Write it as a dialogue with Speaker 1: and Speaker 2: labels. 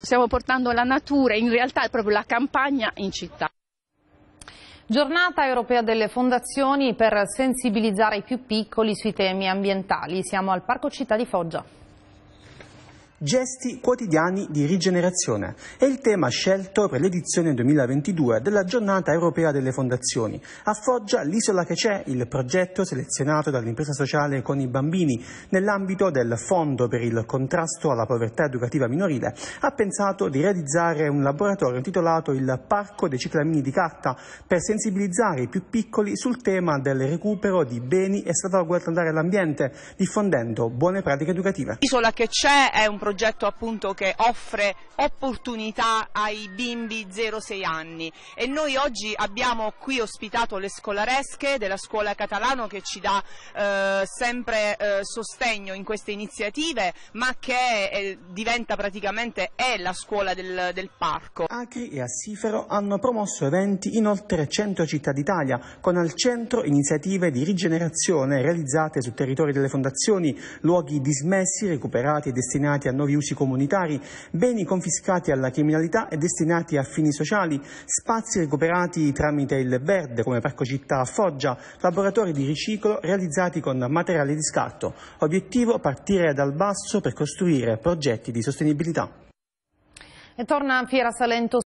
Speaker 1: Stiamo portando la natura, in realtà è proprio la campagna in città. Giornata europea delle fondazioni per sensibilizzare i più piccoli sui temi ambientali. Siamo al Parco Città di Foggia.
Speaker 2: Gesti quotidiani di rigenerazione è il tema scelto per l'edizione 2022 della giornata europea delle fondazioni. A Foggia, l'isola che c'è, il progetto selezionato dall'impresa sociale con i bambini nell'ambito del Fondo per il contrasto alla povertà educativa minorile, ha pensato di realizzare un laboratorio intitolato Il Parco dei Ciclamini di Carta per sensibilizzare i più piccoli sul tema del recupero di beni e salvaguardare l'ambiente, diffondendo buone pratiche educative.
Speaker 3: L'isola che c'è è un progetto appunto che offre opportunità ai bimbi 0-6 anni e noi oggi abbiamo qui ospitato le scolaresche della scuola catalano che ci dà eh, sempre eh, sostegno in queste iniziative ma che eh, diventa praticamente la scuola del, del parco. Acri
Speaker 2: e Assifero hanno promosso eventi in oltre 100 città d'Italia con al centro iniziative di rigenerazione realizzate sul territorio delle fondazioni, luoghi dismessi, recuperati e destinati a nuovi usi comunitari, beni confiscati alla criminalità e destinati a fini sociali, spazi recuperati tramite il verde come Parco Città a Foggia, laboratori di riciclo realizzati con materiali di scarto. Obiettivo partire dal basso per costruire progetti di sostenibilità.
Speaker 1: E torna Fiera Salento